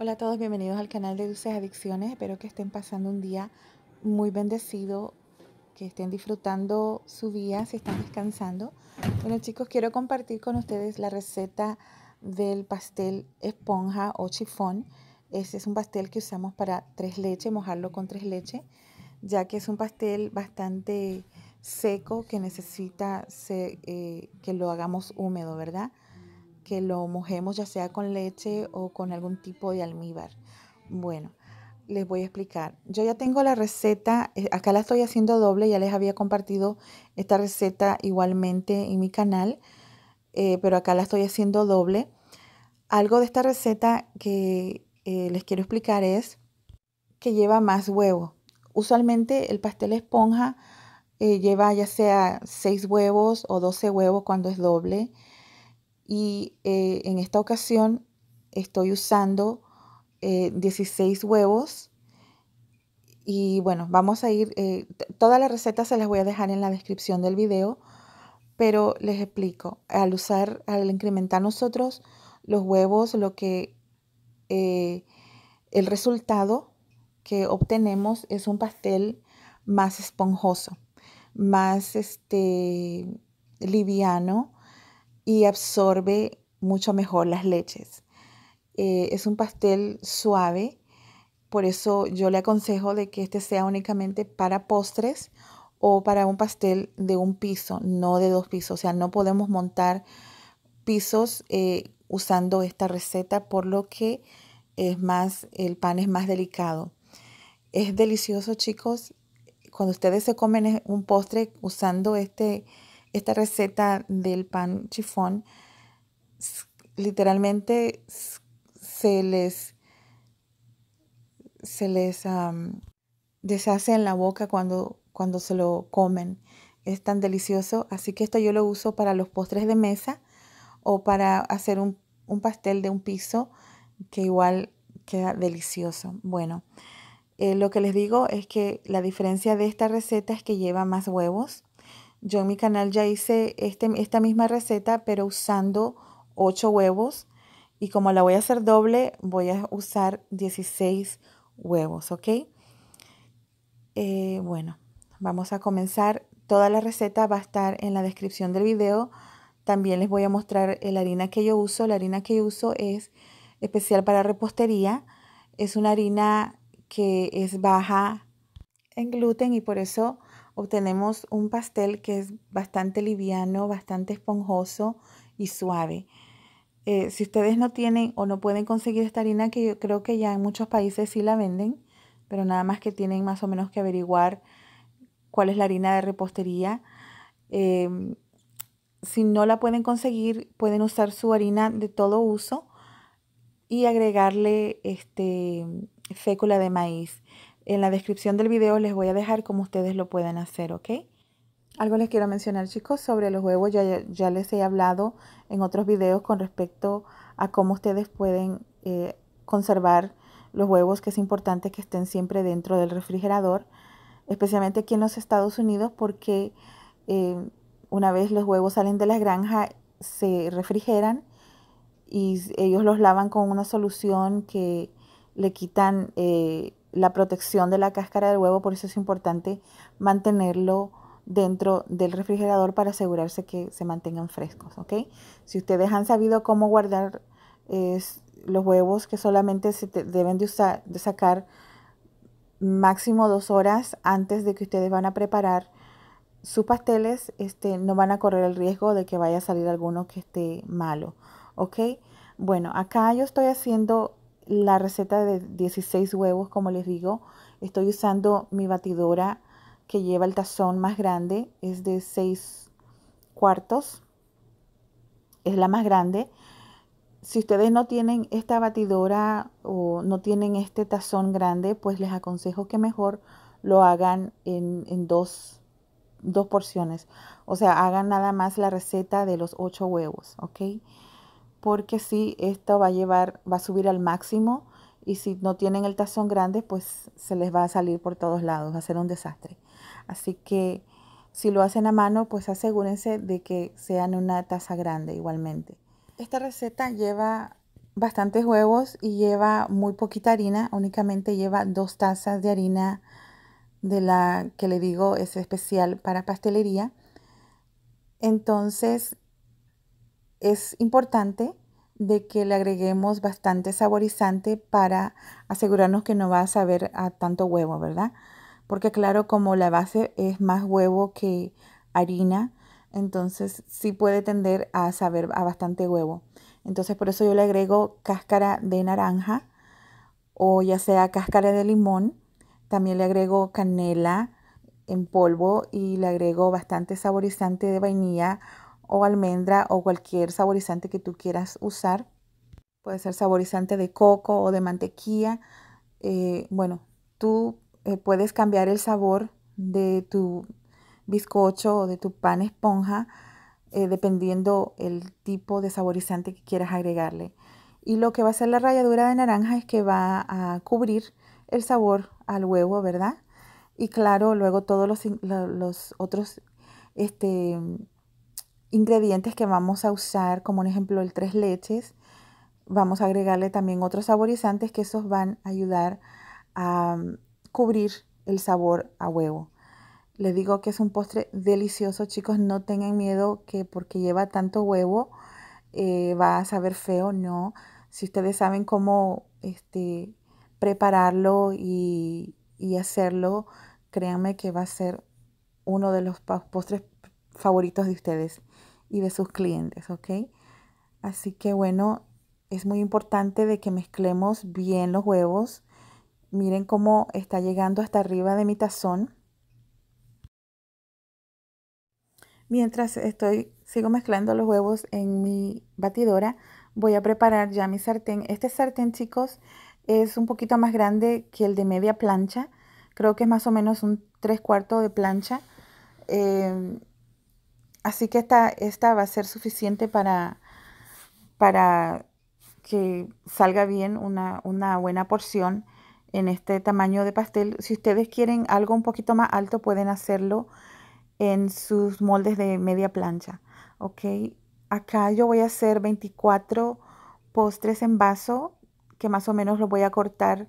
Hola a todos, bienvenidos al canal de Dulces Adicciones. Espero que estén pasando un día muy bendecido, que estén disfrutando su día, si están descansando. Bueno chicos, quiero compartir con ustedes la receta del pastel esponja o chifón. Este es un pastel que usamos para tres leche mojarlo con tres leche ya que es un pastel bastante seco que necesita eh, que lo hagamos húmedo, ¿verdad? que lo mojemos ya sea con leche o con algún tipo de almíbar. Bueno, les voy a explicar. Yo ya tengo la receta, eh, acá la estoy haciendo doble, ya les había compartido esta receta igualmente en mi canal, eh, pero acá la estoy haciendo doble. Algo de esta receta que eh, les quiero explicar es que lleva más huevo. Usualmente el pastel esponja lleva ya sea 6 huevos o 12 huevos cuando es doble y eh, en esta ocasión estoy usando 16 eh, huevos. Y bueno, vamos a ir, eh, todas las recetas se las voy a dejar en la descripción del video, pero les explico, al usar, al incrementar nosotros los huevos, lo que, el resultado que obtenemos es un pastel más esponjoso, más este, liviano, y absorbe mucho mejor las leches. Eh, es un pastel suave, por eso yo le aconsejo de que este sea únicamente para postres o para un pastel de un piso, no de dos pisos. O sea, no podemos montar pisos eh, usando esta receta, por lo que es más, el pan es más delicado. Es delicioso, chicos. Cuando ustedes se comen un postre usando este esta receta del pan chifón literalmente se les, se les deshace en la boca cuando, cuando se lo comen. Es tan delicioso, así que esto yo lo uso para los postres de mesa o para hacer un, pastel de un piso que igual queda delicioso. Bueno, eh, lo que les digo es que la diferencia de esta receta es que lleva más huevos yo en mi canal ya hice este, esta misma receta, pero usando 8 huevos. Y como la voy a hacer doble, voy a usar 16 huevos, ¿ok? Eh, bueno, vamos a comenzar. Toda la receta va a estar en la descripción del video. También les voy a mostrar la harina que yo uso. La harina que yo uso es especial para repostería. Es una harina que es baja en gluten y por eso obtenemos un pastel que es bastante liviano, bastante esponjoso y suave. Eh, si ustedes no tienen o no pueden conseguir esta harina, que yo creo que ya en muchos países sí la venden, pero nada más que tienen más o menos que averiguar cuál es la harina de repostería. Em, si no la pueden conseguir, pueden usar su harina de todo uso y agregarle este fécula de maíz. En la descripción del video les voy a dejar cómo ustedes lo pueden hacer, ¿ok? Algo les quiero mencionar chicos sobre los huevos, ya, les he hablado en otros videos con respecto a cómo ustedes pueden eh, conservar los huevos, que es importante que estén siempre dentro del refrigerador, especialmente aquí en los Estados Unidos porque eh, una vez los huevos salen de la granja se refrigeran y ellos los lavan con una solución que le quitan eh, la protección de la cáscara del huevo, por eso es importante mantenerlo dentro del refrigerador para asegurarse que se mantengan frescos, ¿ok? Si ustedes han sabido cómo guardar los huevos que solamente se deben de, usar, de sacar máximo dos horas antes de que ustedes van a preparar sus pasteles, este, no van a correr el riesgo de que vaya a salir alguno que esté malo, ¿ok? Bueno, acá yo estoy haciendo la receta de 16 huevos, como les digo. Estoy usando mi batidora que lleva el tazón más grande, es de 6 cuartos, es la más grande. Si ustedes no tienen esta batidora o no tienen este tazón grande, pues les aconsejo que mejor lo hagan en, dos, dos porciones. O sea, hagan nada más la receta de los 8 huevos, ¿ok? porque si esto va a llevar, va a subir al máximo y si no tienen el tazón grande, pues se les va a salir por todos lados, va a ser un desastre. Así que si lo hacen a mano, pues asegúrense de que sean una taza grande igualmente. Esta receta lleva bastantes huevos y lleva muy poquita harina, únicamente lleva dos tazas de harina de la que le digo es especial para pastelería. Entonces es importante de que le agreguemos bastante saborizante para asegurarnos que no va a saber a tanto huevo, ¿verdad? Porque claro, como la base es más huevo que harina, entonces sí puede tender a saber a bastante huevo. Entonces por eso yo le agrego cáscara de naranja o ya sea cáscara de limón. También le agrego canela en polvo y le agrego bastante saborizante de vainilla o almendra o cualquier saborizante que tú quieras usar. Puede ser saborizante de coco o de mantequilla. Eh, bueno, tú eh, puedes cambiar el sabor de tu bizcocho o de tu pan esponja eh, dependiendo el tipo de saborizante que quieras agregarle. Y lo que va a ser la ralladura de naranja es que va a cubrir el sabor al huevo, ¿verdad? Y claro, luego todos los, los otros este, ingredientes que vamos a usar, como un ejemplo el tres leches, vamos a agregarle también otros saborizantes que esos van a ayudar a mm, cubrir el sabor a huevo. Les digo que es un postre delicioso, chicos. No tengan miedo que porque lleva tanto huevo eh, va a saber feo, no. Si ustedes saben cómo este, prepararlo y, y hacerlo, créanme que va a ser uno de los postres favoritos de ustedes y de sus clientes, ¿ok? Así que bueno, es muy importante de que mezclemos bien los huevos. Miren cómo está llegando hasta arriba de mi tazón. Mientras estoy, sigo mezclando los huevos en mi batidora, voy a preparar ya mi sartén. Este sartén, chicos, es un poquito más grande que el de media plancha. Creo que es más o menos un tres cuartos de plancha. Eh, Así que esta, esta va a ser suficiente para, para que salga bien una, buena porción en este tamaño de pastel. Si ustedes quieren algo un poquito más alto, pueden hacerlo en sus moldes de media plancha. Ok, acá yo voy a hacer 24 postres en vaso, que más o menos los voy a cortar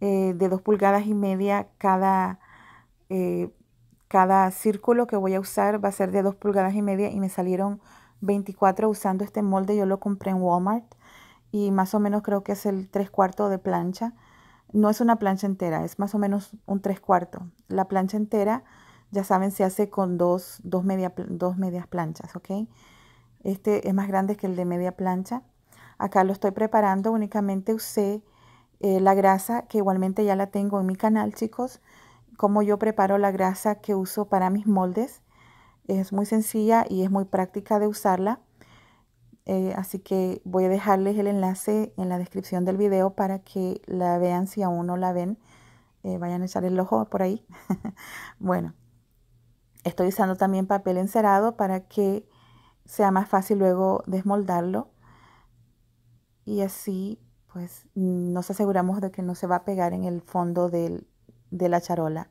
eh, de 2 pulgadas y media cada eh, cada círculo que voy a usar va a ser de 2 pulgadas y media y me salieron 24 usando este molde. Yo lo compré en Walmart y más o menos creo que es el 3 cuartos de plancha. No es una plancha entera, es más o menos un 3 cuartos. La plancha entera, ya saben, se hace con dos, dos, media, dos medias planchas, ¿ok? Este es más grande que el de media plancha. Acá lo estoy preparando, únicamente usé eh, la grasa que igualmente ya la tengo en mi canal, chicos cómo yo preparo la grasa que uso para mis moldes. Es muy sencilla y es muy práctica de usarla. Eh, así que voy a dejarles el enlace en la descripción del video para que la vean si aún no la ven. Eh, vayan a echar el ojo por ahí. bueno, estoy usando también papel encerado para que sea más fácil luego desmoldarlo. Y así pues nos aseguramos de que no se va a pegar en el fondo del, de la charola.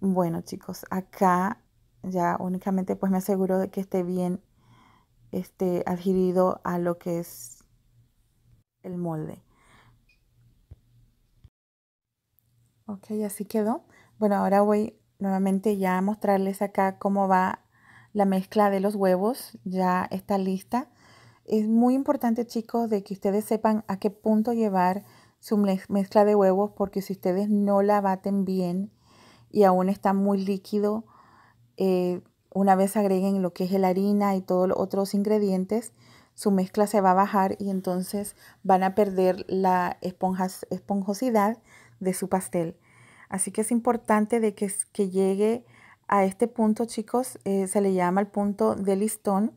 Bueno chicos, acá ya únicamente pues me aseguro de que esté bien este, adherido a lo que es el molde. Ok, así quedó. Bueno, ahora voy nuevamente ya a mostrarles acá cómo va la mezcla de los huevos. Ya está lista. Es muy importante, chicos, de que ustedes sepan a qué punto llevar su mezcla de huevos porque si ustedes no la baten bien y aún está muy líquido, eh, una vez agreguen lo que es la harina y todos los otros ingredientes, su mezcla se va a bajar y entonces van a perder la esponjosidad de su pastel. Así que es importante de que, llegue a este punto, chicos, eh, se le llama el punto de listón,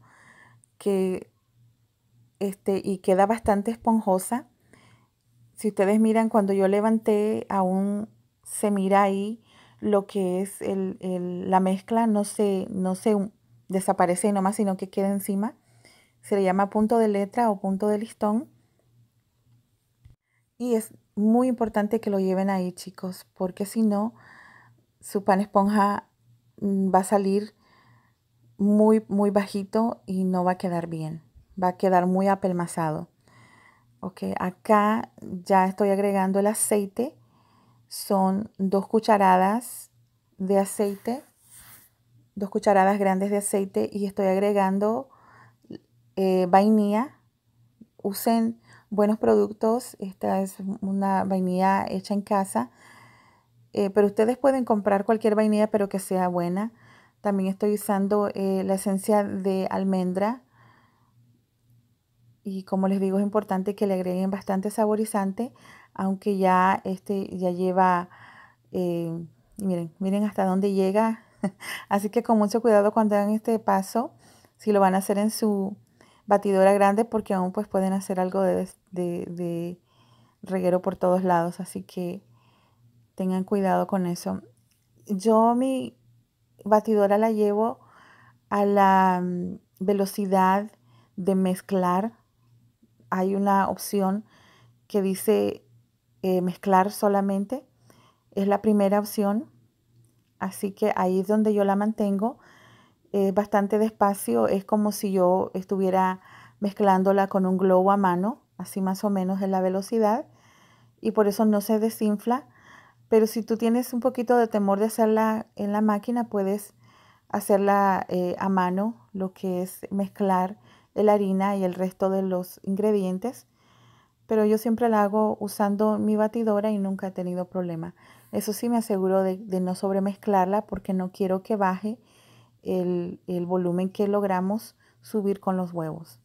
que este, y queda bastante esponjosa si ustedes miran, cuando yo levanté, aún se mira ahí lo que es el, la mezcla, no se, no se desaparece nomás, sino que queda encima. Se le llama punto de letra o punto de listón. Y es muy importante que lo lleven ahí, chicos, porque si no, su pan esponja mm, va a salir muy, muy bajito y no va a quedar bien. Va a quedar muy apelmazado. Ok, acá ya estoy agregando el aceite. Son dos cucharadas de aceite, dos cucharadas grandes de aceite y estoy agregando eh, vainilla. Usen buenos productos. Esta es una vainilla hecha en casa. Eh, pero ustedes pueden comprar cualquier vainilla, pero que sea buena. También estoy usando eh, la esencia de almendra y como les digo es importante que le agreguen bastante saborizante, aunque ya este ya lleva, eh, miren, miren hasta dónde llega. Así que con mucho cuidado cuando hagan este paso, si lo van a hacer en su batidora grande, porque aún pues pueden hacer algo de, de reguero por todos lados, así que tengan cuidado con eso. Yo mi batidora la llevo a la mm, velocidad de mezclar hay una opción que dice eh, mezclar solamente. Es la primera opción. Así que ahí es donde yo la mantengo. bastante despacio. Es como si yo estuviera mezclándola con un globo a mano. Así más o menos es la velocidad. Y por eso no se desinfla. Pero si tú tienes un poquito de temor de hacerla en la máquina, puedes hacerla eh, a mano, lo que es mezclar la harina y el resto de los ingredientes, pero yo siempre la hago usando mi batidora y nunca he tenido problema. Eso sí me aseguro de, no sobremezclarla porque no quiero que baje el volumen que logramos subir con los huevos.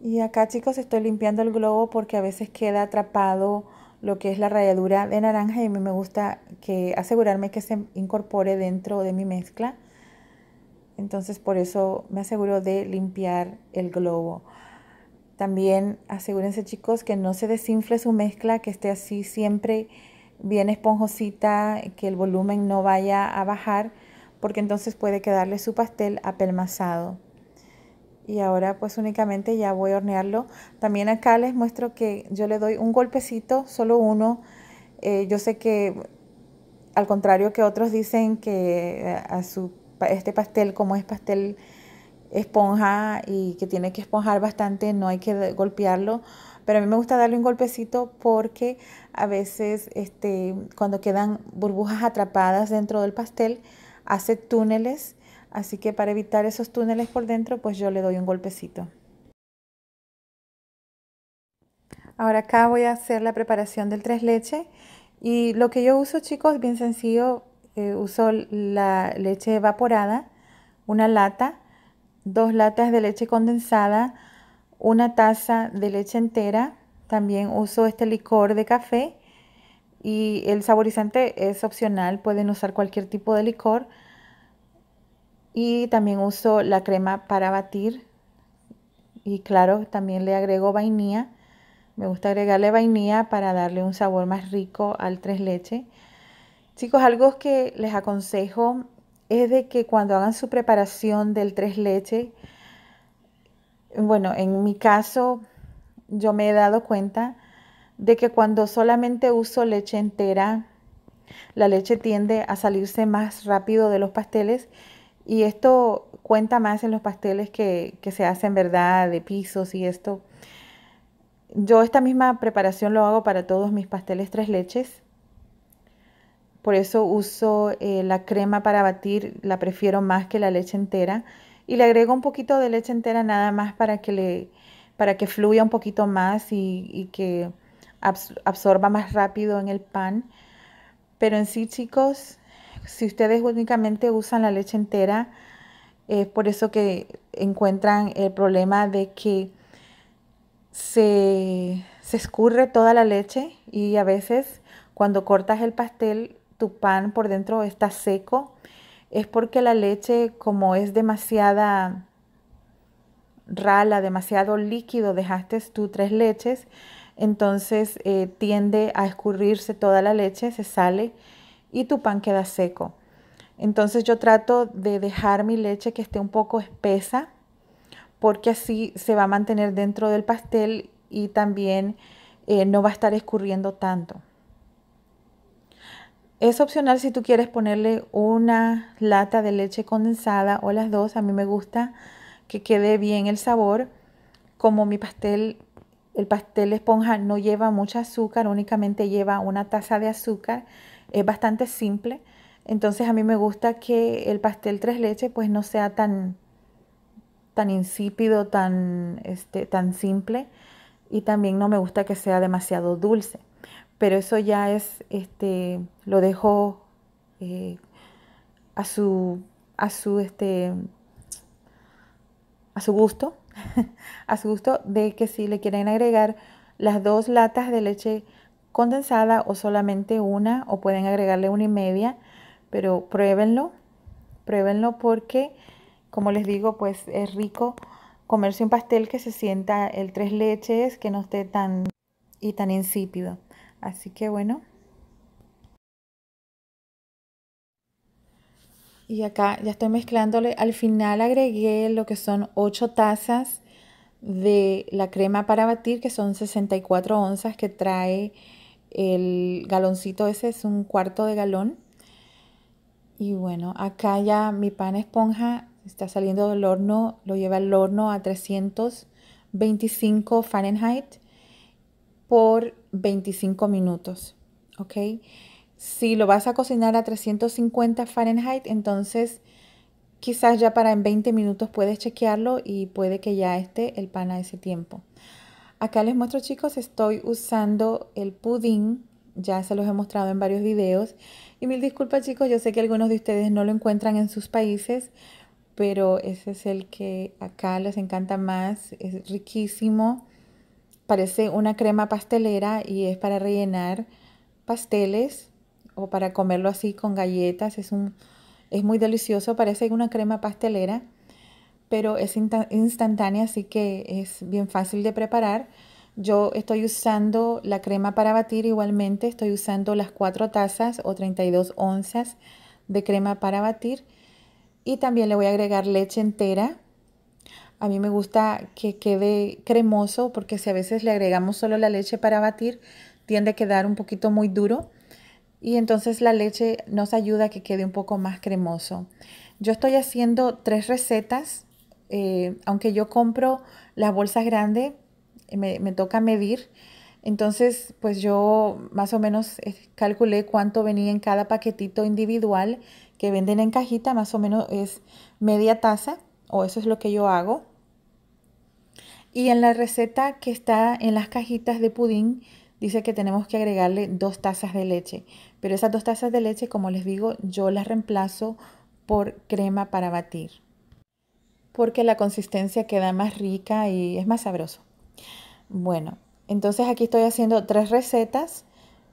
Y acá chicos estoy limpiando el globo porque a veces queda atrapado lo que es la ralladura de naranja y a mí me gusta que asegurarme que se incorpore dentro de mi mezcla. Entonces por eso me aseguro de limpiar el globo. También asegúrense chicos que no se desinfle su mezcla, que esté así siempre bien esponjosita, que el volumen no vaya a bajar, porque entonces puede quedarle su pastel apelmazado y ahora pues únicamente ya voy a hornearlo. También acá les muestro que yo le doy un golpecito, solo uno. Eh, yo sé que al contrario que otros dicen que eh, a su, este pastel, como es pastel esponja y que tiene que esponjar bastante, no hay que golpearlo. Pero a mí me gusta darle un golpecito porque a veces este, cuando quedan burbujas atrapadas dentro del pastel, hace túneles Así que para evitar esos túneles por dentro, pues yo le doy un golpecito. Ahora acá voy a hacer la preparación del tres leche. Y lo que yo uso, chicos, es bien sencillo. Eh, uso la leche evaporada, una lata, dos latas de leche condensada, una taza de leche entera. También uso este licor de café. Y el saborizante es opcional, pueden usar cualquier tipo de licor. Y también uso la crema para batir. Y claro, también le agrego vainilla. Me gusta agregarle vainilla para darle un sabor más rico al tres leche. Chicos, algo que les aconsejo es de que cuando hagan su preparación del tres leche, bueno, en mi caso yo me he dado cuenta de que cuando solamente uso leche entera, la leche tiende a salirse más rápido de los pasteles y esto cuenta más en los pasteles que, se hacen, ¿verdad? De pisos y esto. Yo esta misma preparación lo hago para todos mis pasteles tres leches. Por eso uso eh, la crema para batir, la prefiero más que la leche entera. Y le agrego un poquito de leche entera nada más para que, le, para que fluya un poquito más y, y que absorba más rápido en el pan. Pero en sí, chicos, si ustedes únicamente usan la leche entera, es por eso que encuentran el problema de que se, escurre toda la leche y a veces cuando cortas el pastel tu pan por dentro está seco. Es porque la leche como es demasiada rala, demasiado líquido, dejaste tú tres leches, entonces eh, tiende a escurrirse toda la leche, se sale y tu pan queda seco. Entonces yo trato de dejar mi leche que esté un poco espesa porque así se va a mantener dentro del pastel y también eh, no va a estar escurriendo tanto. Es opcional si tú quieres ponerle una lata de leche condensada o las dos. A mí me gusta que quede bien el sabor. Como mi pastel, el pastel esponja no lleva mucho azúcar, únicamente lleva una taza de azúcar es bastante simple. Entonces a mí me gusta que el pastel tres leches pues no sea tan, tan insípido, tan, este, tan simple y también no me gusta que sea demasiado dulce. Pero eso ya es, este, lo dejo eh, a su, a su, este, a su gusto, a su gusto de que si le quieren agregar las dos latas de leche condensada o solamente una o pueden agregarle una y media, pero pruébenlo, pruébenlo porque, como les digo, pues es rico comerse un pastel que se sienta el tres leches, que no esté tan y tan insípido. Así que bueno. Y acá ya estoy mezclándole. Al final agregué lo que son 8 tazas de la crema para batir, que son 64 onzas que trae el galoncito ese es un cuarto de galón. Y bueno, acá ya mi pan esponja está saliendo del horno, lo lleva al horno a 325 Fahrenheit por 25 minutos, ¿ok? Si lo vas a cocinar a 350 Fahrenheit, entonces quizás ya para en 20 minutos puedes chequearlo y puede que ya esté el pan a ese tiempo. Acá les muestro chicos, estoy usando el pudín, ya se los he mostrado en varios videos. Y mil disculpas chicos, yo sé que algunos de ustedes no lo encuentran en sus países, pero ese es el que acá les encanta más, es riquísimo. Parece una crema pastelera y es para rellenar pasteles o para comerlo así con galletas. Es, un, es muy delicioso, parece una crema pastelera pero es instantánea, así que es bien fácil de preparar. Yo estoy usando la crema para batir igualmente, estoy usando las 4 tazas o 32 onzas de crema para batir y también le voy a agregar leche entera. A mí me gusta que quede cremoso porque si a veces le agregamos solo la leche para batir, tiende a quedar un poquito muy duro y entonces la leche nos ayuda a que quede un poco más cremoso. Yo estoy haciendo tres recetas eh, aunque yo compro las bolsas grandes, me, me, toca medir. Entonces, pues yo más o menos eh, calculé cuánto venía en cada paquetito individual que venden en cajita, más o menos es media taza, o eso es lo que yo hago. Y en la receta que está en las cajitas de pudín, dice que tenemos que agregarle dos tazas de leche. Pero esas dos tazas de leche, como les digo, yo las reemplazo por crema para batir porque la consistencia queda más rica y es más sabroso. Bueno, entonces aquí estoy haciendo tres recetas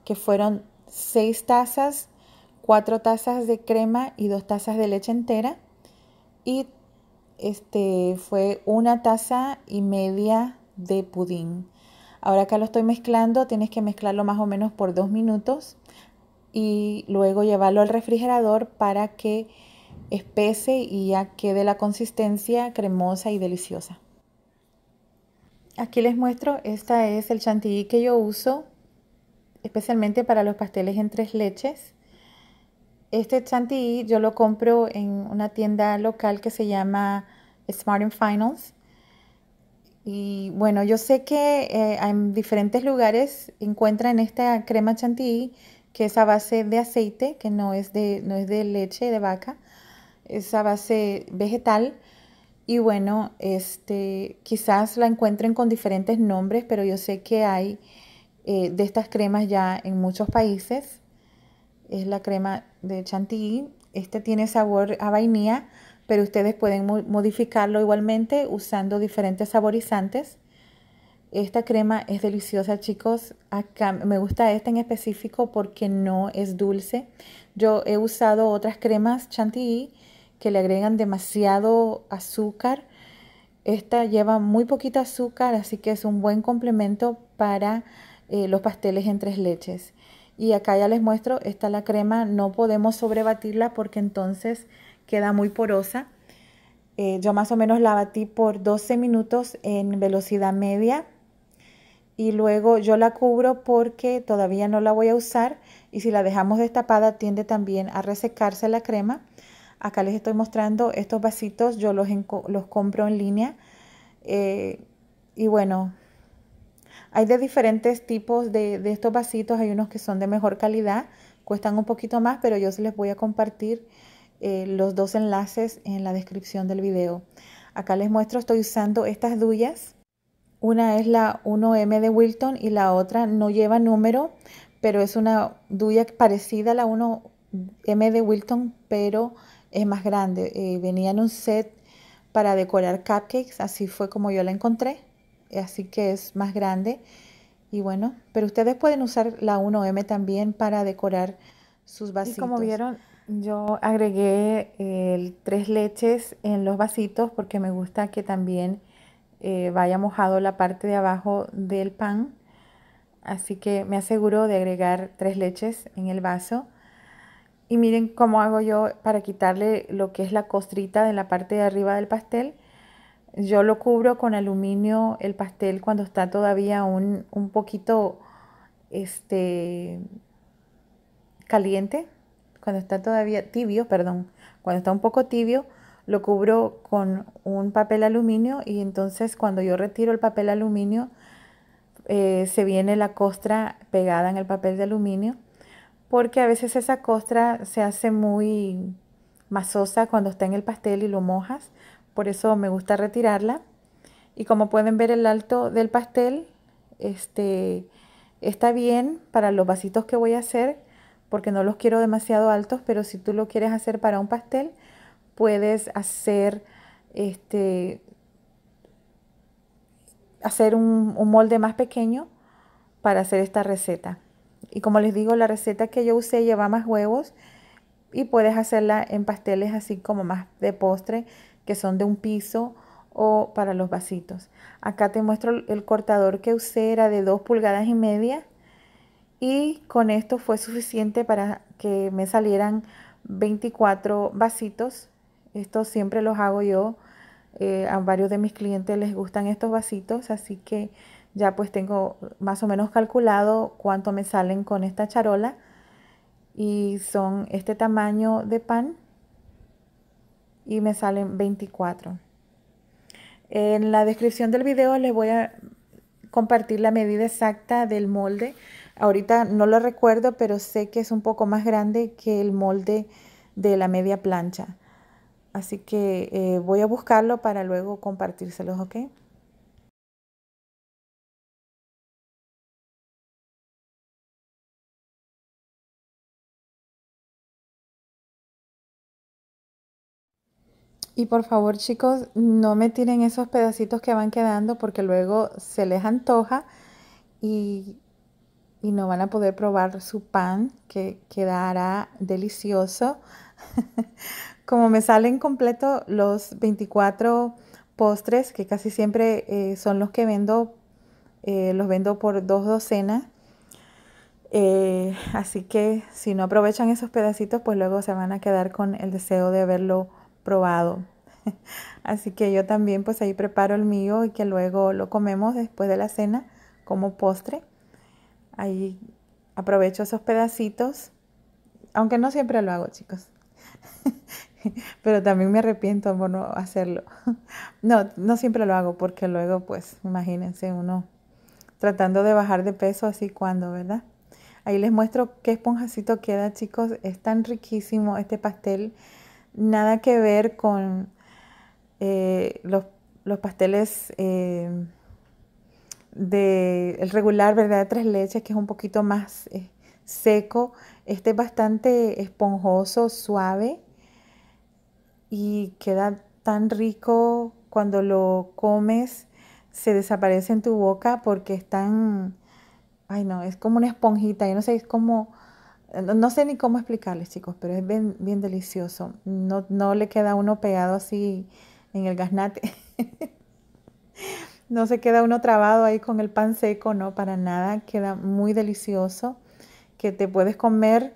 que fueron seis tazas, cuatro tazas de crema y dos tazas de leche entera. Y este fue una taza y media de pudín. Ahora acá lo estoy mezclando, tienes que mezclarlo más o menos por dos minutos y luego llevarlo al refrigerador para que espese y ya quede la consistencia cremosa y deliciosa. Aquí les muestro, esta es el chantilly que yo uso especialmente para los pasteles en tres leches. Este chantilly yo lo compro en una tienda local que se llama eh, Smart and Finals. Y bueno, yo sé que eh, en diferentes lugares encuentran esta crema chantilly que es a base de aceite, que no es de, no es de leche de vaca, esa base vegetal. Y bueno, este, quizás la encuentren con diferentes nombres, pero yo sé que hay eh, de estas cremas ya en muchos países. Es la crema de chantilly. Este tiene sabor a vainilla, pero ustedes pueden modificarlo igualmente usando diferentes saborizantes. Esta crema es deliciosa, chicos. Acá me gusta esta en específico porque no es dulce. Yo he usado otras cremas chantilly que le agregan demasiado azúcar. Esta lleva muy poquito azúcar, así que es un buen complemento para eh, los pasteles en tres leches. Y acá ya les muestro, está la crema, no podemos sobrebatirla porque entonces queda muy porosa. Eh, yo más o menos la batí por 12 minutos en velocidad media y luego yo la cubro porque todavía no la voy a usar y si la dejamos destapada tiende también a resecarse la crema. Acá les estoy mostrando estos vasitos, yo los, los compro en línea. Eh, y bueno, hay de diferentes tipos de, estos vasitos, hay unos que son de mejor calidad, cuestan un poquito más, pero yo se les voy a compartir eh, los dos enlaces en la descripción del video. Acá les muestro, estoy usando estas duyas. Una es la 1M de Wilton y la otra no lleva número, pero es una duya parecida a la 1M de Wilton, pero es más grande. Eh, venía en un set para decorar cupcakes, así fue como yo la encontré, eh, así que es más grande. Y bueno, pero ustedes pueden usar la 1M también para decorar sus vasitos. Y como vieron, yo agregué eh, tres leches en los vasitos porque me gusta que también vaya mojado la parte de abajo del pan. Así que me aseguro de agregar tres leches en el vaso. Y miren cómo hago yo para quitarle lo que es la costrita de la parte de arriba del pastel. Yo lo cubro con aluminio el pastel cuando está todavía un, poquito este, caliente, cuando está todavía tibio, perdón, cuando está un poco tibio, lo cubro con un papel aluminio y entonces cuando yo retiro el papel aluminio, eh, se viene la costra pegada en el papel de aluminio porque a veces esa costra se hace muy masosa cuando está en el pastel y lo mojas, por eso me gusta retirarla. Y como pueden ver el alto del pastel, este, está bien para los vasitos que voy a hacer, porque no los quiero demasiado altos, pero si tú lo quieres hacer para un pastel, puedes hacer este hacer un molde más pequeño para hacer esta receta. Y como les digo, la receta que yo usé lleva más huevos y puedes hacerla en pasteles así como más de postre, que son de un piso o para los vasitos. Acá te muestro el cortador que usé, era de 2 pulgadas y media y con esto fue suficiente para que me salieran 24 vasitos. Esto siempre los hago yo, eh, a varios de mis clientes les gustan estos vasitos, así que ya pues tengo más o menos calculado cuánto me salen con esta charola y son este tamaño de pan y me salen 24. En la descripción del video les voy a compartir la medida exacta del molde. Ahorita no lo recuerdo, pero sé que es un poco más grande que el molde de la media plancha. Así que eh, voy a buscarlo para luego compartírselos, ¿ok? Y por favor chicos, no me tiren esos pedacitos que van quedando porque luego se les antoja y, no van a poder probar su pan que quedará delicioso. Como me salen completo los 24 postres, que casi siempre eh, son los que vendo, eh, los vendo por dos docenas. Eh, así que si no aprovechan esos pedacitos, pues luego se van a quedar con el deseo de verlo probado. Así que yo también pues ahí preparo el mío y que luego lo comemos después de la cena como postre. Ahí aprovecho esos pedacitos, aunque no siempre lo hago chicos, pero también me arrepiento por no hacerlo. No, no siempre lo hago porque luego pues imagínense uno tratando de bajar de peso así cuando, ¿verdad? Ahí les muestro qué esponjacito queda chicos, es tan riquísimo este pastel nada que ver con eh, los, pasteles eh, de el regular, ¿verdad? De tres leches, que es un poquito más eh, seco. Este es bastante esponjoso, suave y queda tan rico cuando lo comes. Se desaparece en tu boca porque es tan... Ay, no, es como una esponjita. Yo no sé, es como no, sé ni cómo explicarles, chicos, pero es bien, delicioso. No, no le queda uno pegado así en el gaznate. no se queda uno trabado ahí con el pan seco, no, para nada. Queda muy delicioso, que te puedes comer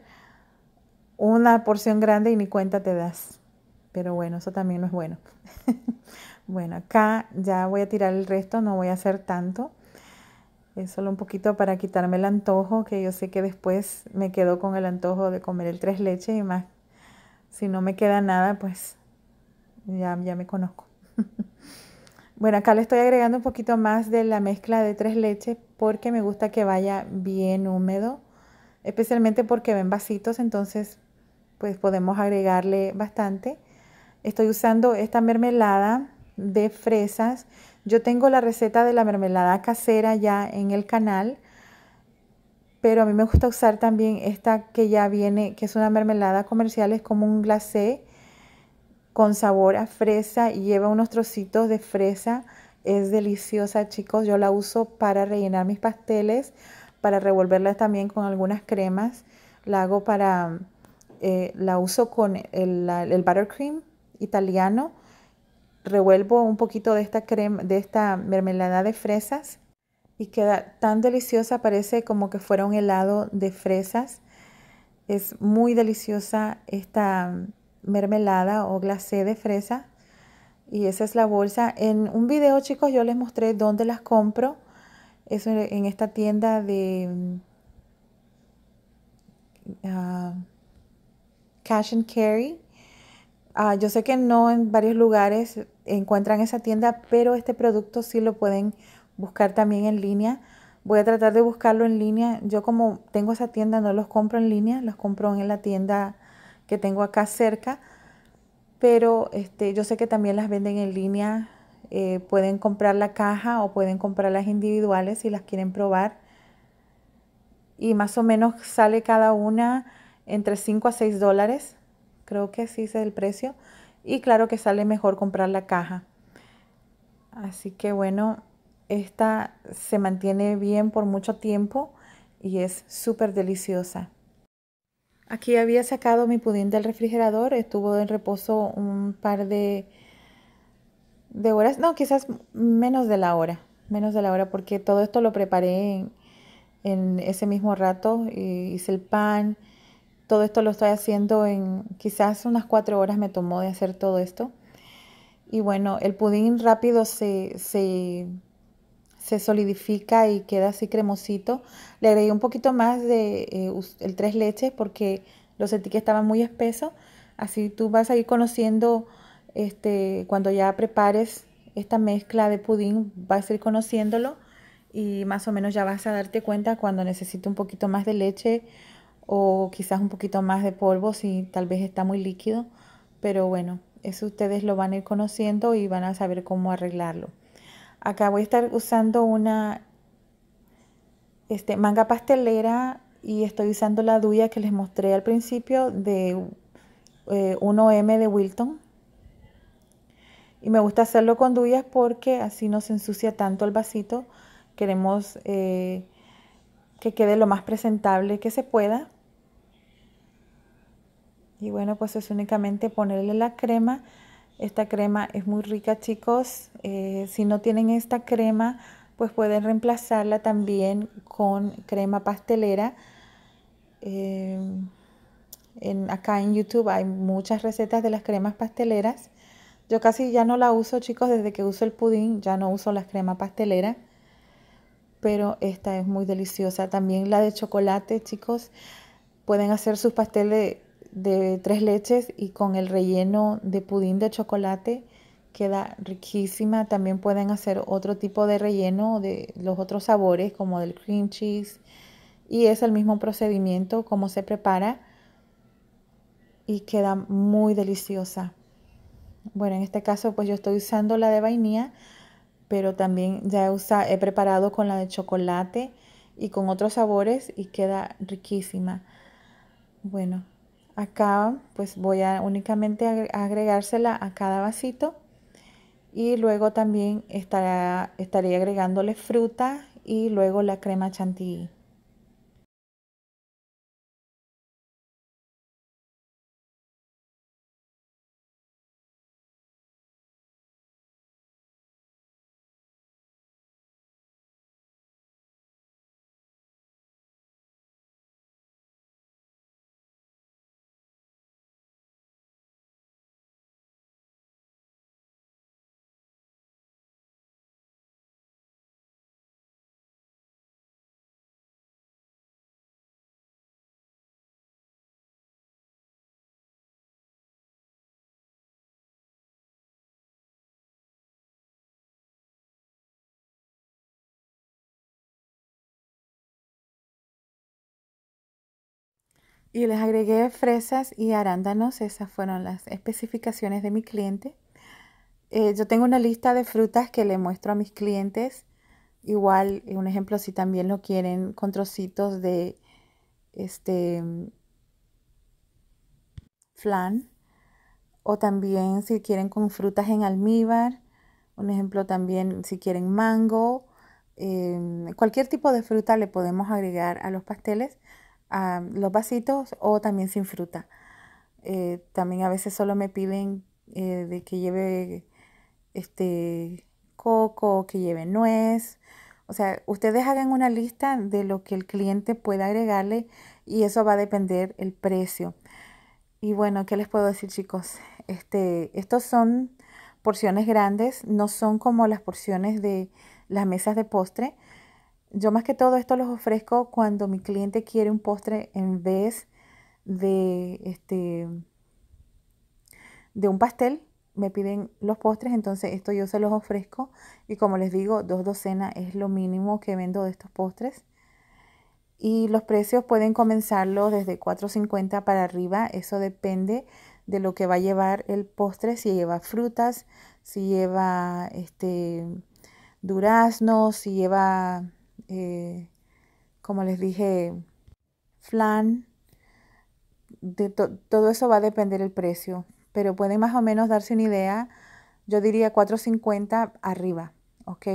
una porción grande y ni cuenta te das. Pero bueno, eso también no es bueno. bueno, acá ya voy a tirar el resto, no voy a hacer tanto. Es solo un poquito para quitarme el antojo, que yo sé que después me quedo con el antojo de comer el tres leches y más. Si no me queda nada, pues ya, ya me conozco. bueno, acá le estoy agregando un poquito más de la mezcla de tres leches porque me gusta que vaya bien húmedo, especialmente porque ven vasitos, entonces pues podemos agregarle bastante. Estoy usando esta mermelada de fresas. Yo tengo la receta de la mermelada casera ya en el canal, pero a mí me gusta usar también esta que ya viene, que es una mermelada comercial, es como un glacé con sabor a fresa y lleva unos trocitos de fresa. Es deliciosa, chicos. Yo la uso para rellenar mis pasteles, para revolverla también con algunas cremas. La hago para, eh, la uso con el buttercream italiano revuelvo un poquito de esta crema, de esta mermelada de fresas y queda tan deliciosa, parece como que fuera un helado de fresas. Es muy deliciosa esta mermelada o glacé de fresa y esa es la bolsa. En un video, chicos, yo les mostré dónde las compro. Es en esta tienda de ah, Cash and Carry. Ah, yo sé que no en varios lugares encuentran esa tienda, pero este producto sí lo pueden buscar también en línea. Voy a tratar de buscarlo en línea. Yo como tengo esa tienda no los compro en línea, los compro en la tienda que tengo acá cerca. Pero este, yo sé que también las venden en línea. Eh, pueden comprar la caja o pueden comprar las individuales si las quieren probar. Y más o menos sale cada una entre 5 a 6 dólares. Creo que así es el precio. Y claro que sale mejor comprar la caja. Así que bueno, esta se mantiene bien por mucho tiempo y es súper deliciosa. Aquí había sacado mi pudín del refrigerador, estuvo en reposo un par de, de horas, no, quizás menos de la hora, menos de la hora, porque todo esto lo preparé en, en ese mismo rato, hice el pan, todo esto lo estoy haciendo en quizás unas cuatro horas me tomó de hacer todo esto. Y bueno, el pudín rápido se, se, solidifica y queda así cremosito. Le agregué un poquito más de eh, el tres leches porque lo sentí que estaba muy espeso. Así tú vas a ir conociendo este, cuando ya prepares esta mezcla de pudín, vas a ir conociéndolo y más o menos ya vas a darte cuenta cuando necesito un poquito más de leche o quizás un poquito más de polvo si tal vez está muy líquido, pero bueno, eso ustedes lo van a ir conociendo y van a saber cómo arreglarlo. Acá voy a estar usando una este, manga pastelera y estoy usando la duya que les mostré al principio de 1M eh, de Wilton. Y me gusta hacerlo con duyas porque así no se ensucia tanto el vasito. Queremos eh, que quede lo más presentable que se pueda. Y bueno, pues es únicamente ponerle la crema. Esta crema es muy rica, chicos. Eh, si no tienen esta crema, pues pueden reemplazarla también con crema pastelera. Eh, en, acá en YouTube hay muchas recetas de las cremas pasteleras. Yo casi ya no la uso, chicos, desde que uso el pudín, ya no uso la crema pastelera. Pero esta es muy deliciosa. También la de chocolate, chicos. Pueden hacer sus pasteles de tres leches y con el relleno de pudín de chocolate queda riquísima. También pueden hacer otro tipo de relleno de los otros sabores como del cream cheese y es el mismo procedimiento como se prepara y queda muy deliciosa. Bueno, en este caso pues yo estoy usando la de vainilla, pero también ya he preparado con la de chocolate y con otros sabores y queda riquísima. Bueno, Acá pues voy a únicamente agregársela a cada vasito y luego también estará, estaré agregándole fruta y luego la crema chantilly. y les agregué fresas y arándanos. Esas fueron las especificaciones de mi cliente. Eh, yo tengo una lista de frutas que le muestro a mis clientes. Igual, un ejemplo, si también lo quieren con trocitos de este flan o también si quieren con frutas en almíbar, un ejemplo también si quieren mango, eh, cualquier tipo de fruta le podemos agregar a los pasteles los vasitos o también sin fruta. Eh, también a veces solo me piden eh, de que lleve este coco, que lleve nuez. O sea, ustedes hagan una lista de lo que el cliente pueda agregarle y eso va a depender el precio. Y bueno, ¿qué les puedo decir chicos? Este, estos son porciones grandes, no son como las porciones de las mesas de postre, yo más que todo esto los ofrezco cuando mi cliente quiere un postre en vez de, este, de un pastel. Me piden los postres, entonces esto yo se los ofrezco. Y como les digo, dos docenas es lo mínimo que vendo de estos postres. Y los precios pueden comenzarlo desde 4.50 para arriba. Eso depende de lo que va a llevar el postre. Si lleva frutas, si lleva este, duraznos, si lleva eh, como les dije, flan, de todo eso va a depender el precio, pero pueden más o menos darse una idea, yo diría 4.50 arriba, ¿ok?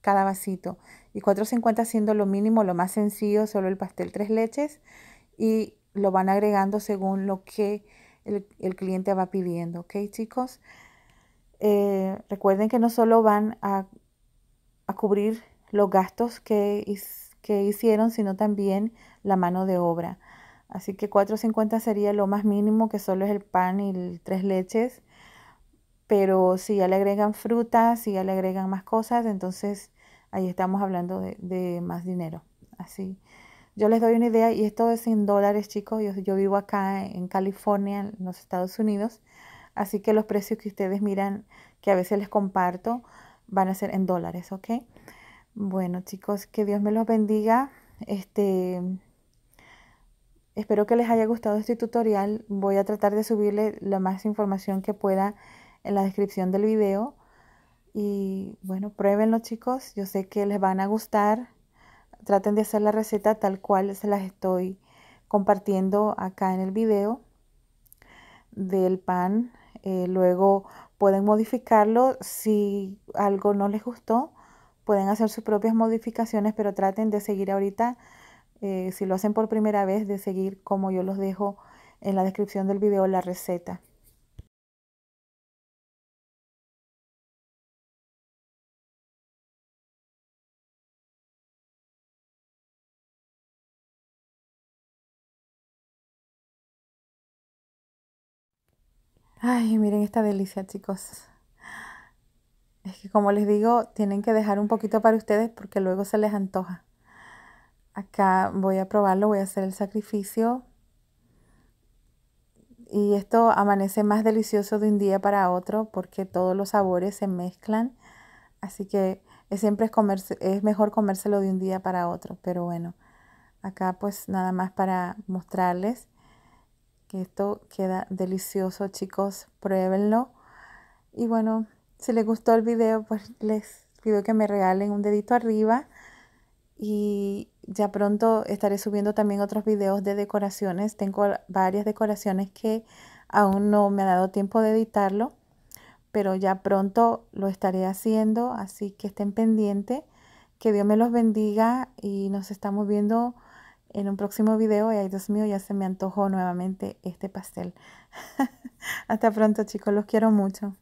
Cada vasito. Y 4.50 siendo lo mínimo, lo más sencillo, solo el pastel tres leches y lo van agregando según lo que el, cliente va pidiendo, ¿ok chicos? Eh, recuerden que no solo van a, a cubrir los gastos que, que hicieron, sino también la mano de obra. Así que 4.50 sería lo más mínimo, que solo es el pan y tres leches. Pero si ya le agregan frutas, si ya le agregan más cosas, entonces ahí estamos hablando de, más dinero. Así. Yo les doy una idea, y esto es en dólares, chicos. Yo, yo vivo acá en California, en los Estados Unidos. Así que los precios que ustedes miran, que a veces les comparto, van a ser en dólares, ¿ok? Bueno, chicos, que Dios me los bendiga. Este, espero que les haya gustado este tutorial. Voy a tratar de subirle la más información que pueda en la descripción del video. Y bueno, pruébenlo, chicos. Yo sé que les van a gustar. Traten de hacer la receta tal cual se las estoy compartiendo acá en el video del pan. Eh, luego pueden modificarlo si algo no les gustó pueden hacer sus propias modificaciones, pero traten de seguir ahorita, eh, si lo hacen por primera vez, de seguir como yo los dejo en la descripción del video la receta. Ay, miren esta delicia, chicos es que como les digo, tienen que dejar un poquito para ustedes porque luego se les antoja. Acá voy a probarlo, voy a hacer el sacrificio. Y esto amanece más delicioso de un día para otro porque todos los sabores se mezclan. Así que siempre es, es mejor comérselo de un día para otro. Pero bueno, acá pues nada más para mostrarles que esto queda delicioso, chicos. Pruébenlo. Y bueno, si les gustó el video, pues les pido que me regalen un dedito arriba. Y ya pronto estaré subiendo también otros videos de decoraciones. Tengo varias decoraciones que aún no me ha dado tiempo de editarlo. Pero ya pronto lo estaré haciendo. Así que estén pendientes. Que Dios me los bendiga. Y nos estamos viendo en un próximo video. Y ay, Dios mío, ya se me antojó nuevamente este pastel. Hasta pronto, chicos. Los quiero mucho.